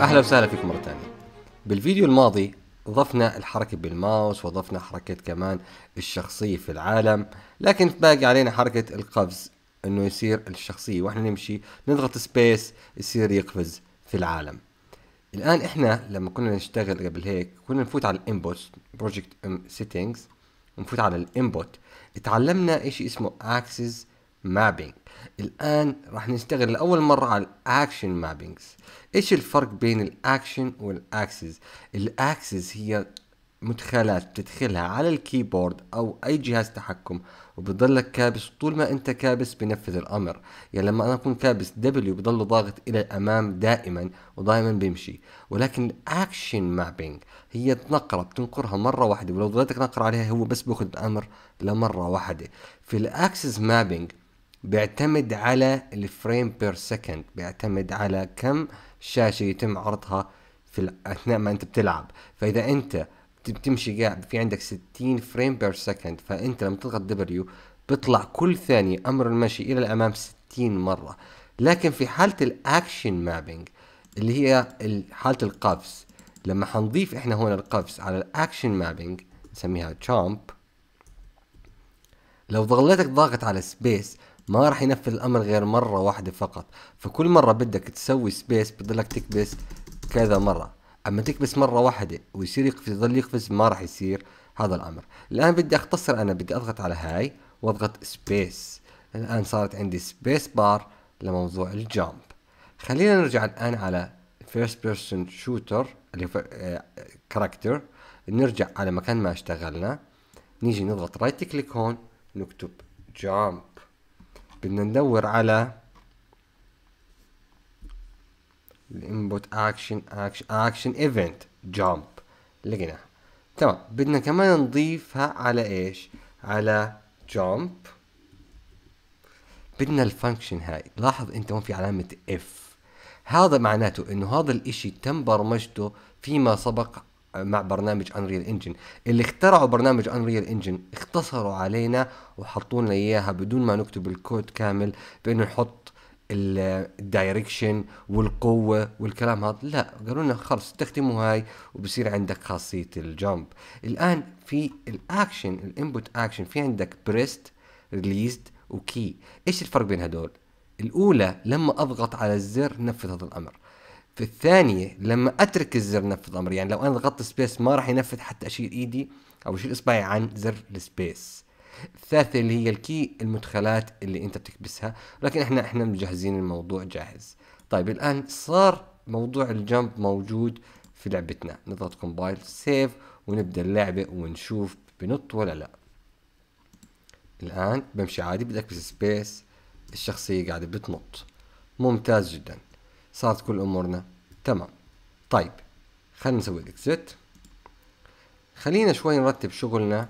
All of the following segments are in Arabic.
اهلا وسهلا فيكم مره ثانيه بالفيديو الماضي ضفنا الحركة بالماوس وضفنا حركة كمان الشخصية في العالم لكن باقي علينا حركة القفز انه يصير الشخصية واحنا نمشي نضغط سبيس يصير يقفز في العالم الان احنا لما كنا نشتغل قبل هيك كنا نفوت على الانبوت بروجكت سيتنجز ونفوت على الانبوت تعلمنا شيء اسمه اكسس مابينج الان راح نشتغل لاول مره على الاكشن مابينجز ايش الفرق بين الاكشن والاكسس الاكسس هي مدخلات تدخلها على الكيبورد او اي جهاز تحكم وبضلك كابس طول ما انت كابس بنفذ الامر يعني لما انا اكون كابس دبليو بضله ضاغط الى الامام دائما ودائما بيمشي ولكن الاكشن مابينج هي تنقرة بتنقرها مرة واحدة ولو ضليتك نقر عليها هو بس بياخذ الامر لمرة واحدة في الاكسس مابينج بيعتمد على الفريم بير سكند بيعتمد على كم شاشه يتم عرضها في اثناء ما انت بتلعب فاذا انت بتمشي قاعد في عندك 60 فريم بير سكند فانت لما تضغط دبليو بيطلع كل ثانيه امر المشي الى الامام 60 مره لكن في حاله الاكشن مابينج اللي هي حاله القفز لما حنضيف احنا هون القفز على الاكشن مابينج نسميها تشامب لو ظليتك ضاغط على سبيس ما راح ينفذ الامر غير مره واحده فقط فكل مره بدك تسوي سبيس بضلك تكبس كذا مره اما تكبس مره واحده ويصير يقفز يضل يقفز ما راح يصير هذا الامر الان بدي اختصر انا بدي اضغط على هاي واضغط سبيس الان صارت عندي سبيس بار لموضوع الجامب خلينا نرجع الان على فيرست بيرسون شوتر اللي هو كاركتر آه، نرجع على مكان ما اشتغلنا نيجي نضغط رايت كليك هون نكتب جامب بدنا ندور على الانبوت اكشن اكشن ايفنت جامب لقيناها تمام بدنا كمان نضيفها على ايش على جامب بدنا الفانكشن هاي لاحظ انت هون في علامه اف هذا معناته انه هذا الاشي تم برمجته فيما سبق مع برنامج انريل انجن اللي اخترعوا برنامج انريل انجن اختصروا علينا وحطوا لنا اياها بدون ما نكتب الكود كامل بانه نحط الدايركشن والقوه والكلام هذا لا قالوا لنا خلص تختموا هاي وبصير عندك خاصيه الجامب الان في الاكشن الانبوت اكشن في عندك بريست ريليزد وكي ايش الفرق بين هدول الاولى لما اضغط على الزر نفذ هذا الامر في الثانيه لما اترك الزر نفذ الامر يعني لو انا ضغطت سبيس ما راح ينفذ حتى اشيل ايدي او اشيل اصبعي عن زر السبيس الثالثه اللي هي الكي المدخلات اللي انت بتكبسها لكن احنا احنا مجهزين الموضوع جاهز طيب الان صار موضوع الجمب موجود في لعبتنا نضغط كومبايل سيف ونبدا اللعبه ونشوف بنط ولا لا الان بمشي عادي بدي اكبس سبيس الشخصيه قاعده بتنط ممتاز جدا صارت كل امورنا تمام طيب خلينا نسوي اكزيت خلينا شوي نرتب شغلنا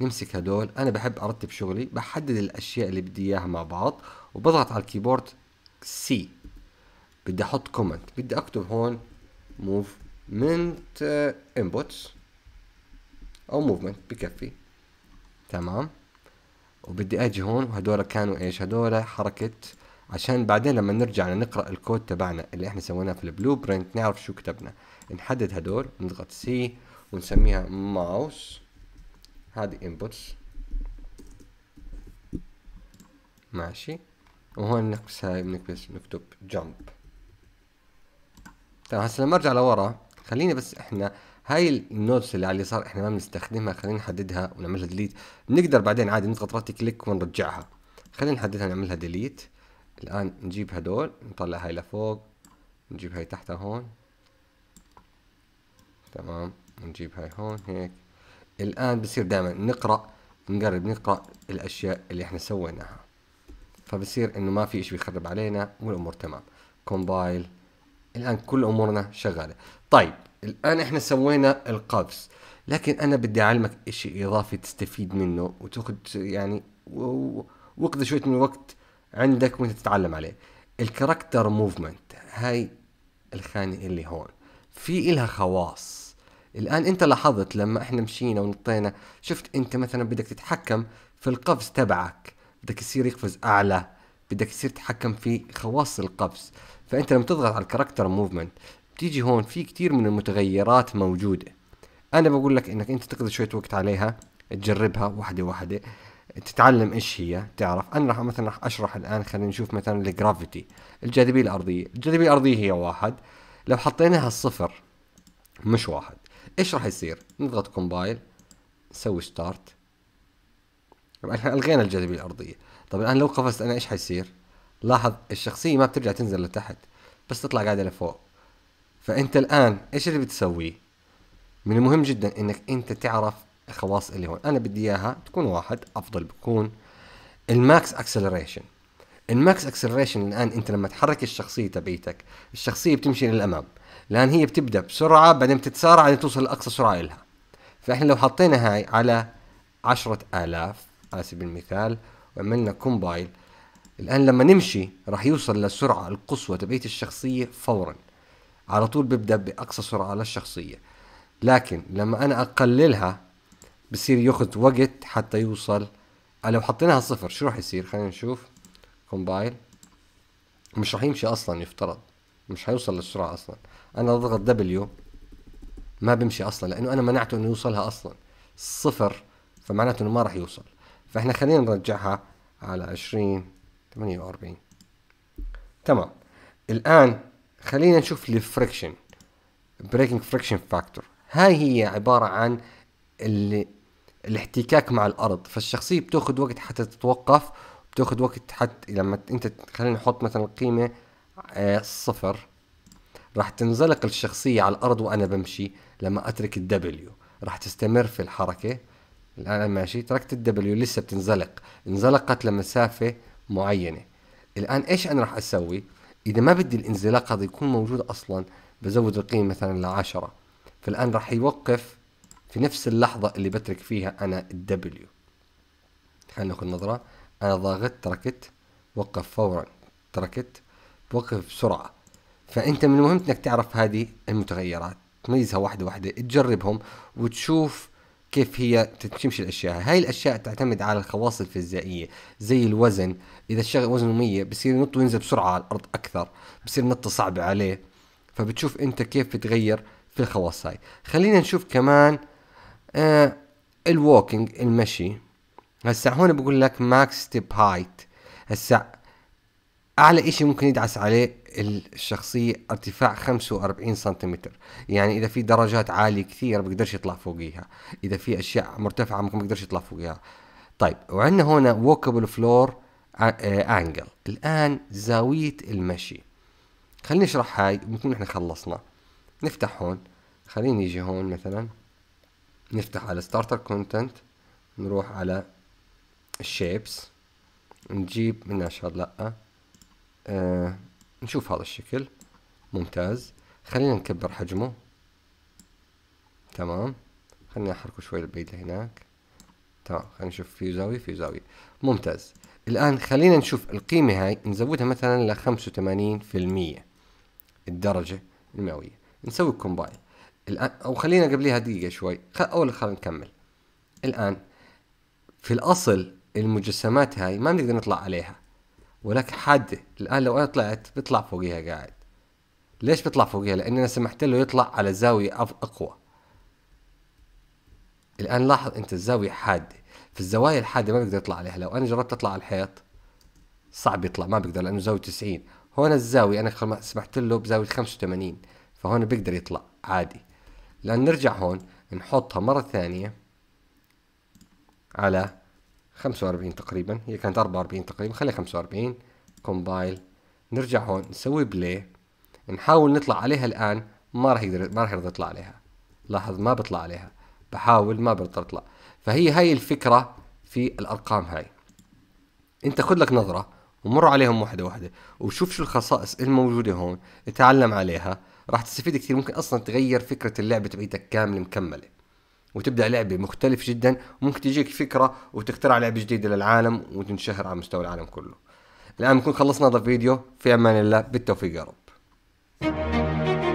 نمسك هدول انا بحب ارتب شغلي بحدد الاشياء اللي بدي اياها مع بعض وبضغط على الكيبورد سي بدي احط كومنت بدي اكتب هون موفمنت انبوتس او موفمنت بكفي تمام وبدي اجي هون وهدول كانوا ايش هدول حركه عشان بعدين لما نرجع نقرا الكود تبعنا اللي احنا سويناه في البلو برنت نعرف شو كتبنا نحدد هدول نضغط سي ونسميها ماوس هذه انبوتس ماشي وهون نقص هاي بنكبس نكتب جمب طيب هسه لما ارجع لورا خليني بس احنا هاي النوتس اللي على اليسار احنا ما بنستخدمها خلينا نحددها ونعملها ديليت بنقدر بعدين عادي نضغط رايت كليك ونرجعها خلينا نحددها نعملها ديليت الآن نجيب هدول نطلع هاي لفوق نجيب هاي تحتها هون تمام نجيب هاي هون هيك الآن بصير دائما نقرأ نقرب نقرأ الأشياء اللي احنا سويناها فبصير انه ما في اشي بيخرب علينا والامور تمام كومبايل الان كل امورنا شغاله طيب الان احنا سوينا القفز لكن انا بدي اعلمك اشي اضافي تستفيد منه وتاخذ يعني وقضي شويه من الوقت عندك وانت تتعلم عليه الكاركتر موفمنت هاي الخانة اللي هون في إلها خواص الآن أنت لاحظت لما إحنا مشينا ونطينا شفت أنت مثلا بدك تتحكم في القفز تبعك بدك يصير يقفز أعلى بدك يصير تتحكم في خواص القفز فأنت لما تضغط على الكاركتر موفمنت بتيجي هون في كتير من المتغيرات موجودة أنا بقول لك إنك أنت تقضي شوية وقت عليها تجربها واحدة واحدة تتعلم ايش هي تعرف انا راح مثلا راح اشرح الان خلينا نشوف مثلا الجرافيتي الجاذبيه الارضيه الجاذبيه الارضيه هي واحد لو حطيناها الصفر مش واحد ايش راح يصير نضغط كومبايل نسوي ستارت طبعا احنا الغينا الجاذبيه الارضيه طب الان لو قفزت انا ايش حيصير لاحظ الشخصيه ما بترجع تنزل لتحت بس تطلع قاعده لفوق فانت الان ايش اللي بتسويه من المهم جدا انك انت تعرف الخواص اللي هون انا بدي اياها تكون واحد افضل بكون الماكس اكسلريشن الماكس اكسلريشن الان انت لما تحرك الشخصيه تبعيتك الشخصيه بتمشي للامام لان هي بتبدا بسرعه بعدين بتتسارع بعدين توصل لاقصى سرعه لها فاحنا لو حطينا هاي على آلاف على سبيل المثال وعملنا كومبايل الان لما نمشي راح يوصل للسرعه القصوى تبعيت الشخصيه فورا على طول ببدا باقصى سرعه للشخصيه لكن لما انا اقللها بصير ياخذ وقت حتى يوصل آه، لو حطيناها صفر شو راح يصير خلينا نشوف كومبايل مش راح يمشي اصلا يفترض مش حيوصل للسرعه اصلا انا اضغط دبليو ما بمشي اصلا لانه انا منعته انه يوصلها اصلا صفر فمعناته انه ما راح يوصل فاحنا خلينا نرجعها على 20 48 تمام الان خلينا نشوف الفريكشن بريكنج فريكشن فاكتور هاي هي عباره عن اللي الاحتكاك مع الارض فالشخصيه بتاخذ وقت حتى تتوقف بتاخذ وقت حتى لما انت خلينا نحط مثلا قيمه آه، صفر راح تنزلق الشخصيه على الارض وانا بمشي لما اترك الدبليو راح تستمر في الحركه الان ماشي تركت الدبليو لسه بتنزلق انزلقت لمسافه معينه الان ايش انا راح اسوي اذا ما بدي الانزلاق هذا يكون موجود اصلا بزود القيمه مثلا لعشرة فالان راح يوقف في نفس اللحظة اللي بترك فيها أنا الدبليو خلينا ناخذ نظرة أنا ضاغط تركت وقف فورا تركت وقف بسرعة فأنت من المهم أنك تعرف هذه المتغيرات تميزها واحدة واحدة تجربهم وتشوف كيف هي تمشي الاشياء هاي الاشياء تعتمد على الخواص الفيزيائيه زي الوزن اذا الشغل وزنه 100 بصير ينط وينزل بسرعه على الارض اكثر بصير نطه صعبه عليه فبتشوف انت كيف بتغير في الخواص هاي خلينا نشوف كمان آه الووكينج المشي هسا هون بقول لك ماكس ستيب هايت هسا اعلى اشي ممكن يدعس عليه الشخصية ارتفاع 45 سنتيمتر يعني اذا في درجات عالية كثير بقدرش يطلع فوقيها اذا في اشياء مرتفعة ممكن بقدرش يطلع فوقيها طيب وعندنا هنا ووكبل فلور انجل الان زاوية المشي خليني اشرح هاي ممكن احنا خلصنا نفتح هون خليني يجي هون مثلا نفتح على ستارتر كونتنت نروح على الشيبس نجيب من عشر لا آه نشوف هذا الشكل ممتاز خلينا نكبر حجمه تمام خليني احركه شوي البيت هناك تمام خلينا نشوف في زاوية في زاوية ممتاز الآن خلينا نشوف القيمة هاي نزودها مثلا ل 85% الدرجة المئوية نسوي كومباين الآن أو خلينا قبليها دقيقة شوي أول خلينا نكمل الآن في الأصل المجسمات هاي ما بنقدر نطلع عليها ولكن حد الآن لو أنا طلعت بيطلع فوقيها قاعد ليش بيطلع فوقيها لأن أنا سمحت له يطلع على زاوية أقوى الآن لاحظ أنت الزاوية حادة في الزوايا الحادة ما بقدر يطلع عليها لو أنا جربت أطلع على الحيط صعب يطلع ما بقدر لأنه زاوية 90 هون الزاوية أنا سمحت له بزاوية 85 فهون بقدر يطلع عادي لان نرجع هون نحطها مرة ثانية على 45 تقريبا هي كانت 44 تقريبا خليها 45 كومبايل نرجع هون نسوي بلاي نحاول نطلع عليها الان ما راح يقدر ما راح يرضى يطلع عليها لاحظ ما بطلع عليها بحاول ما بقدر اطلع فهي هاي الفكرة في الارقام هاي انت خذ لك نظرة ومر عليهم واحدة واحدة وشوف شو الخصائص الموجودة هون اتعلم عليها راح تستفيد كثير ممكن اصلا تغير فكره اللعبه تبعيتك كامله مكمله وتبدا لعبه مختلف جدا ممكن تجيك فكره وتخترع لعبه جديده للعالم وتنشهر على مستوى العالم كله الان بنكون خلصنا هذا الفيديو في امان الله بالتوفيق يا رب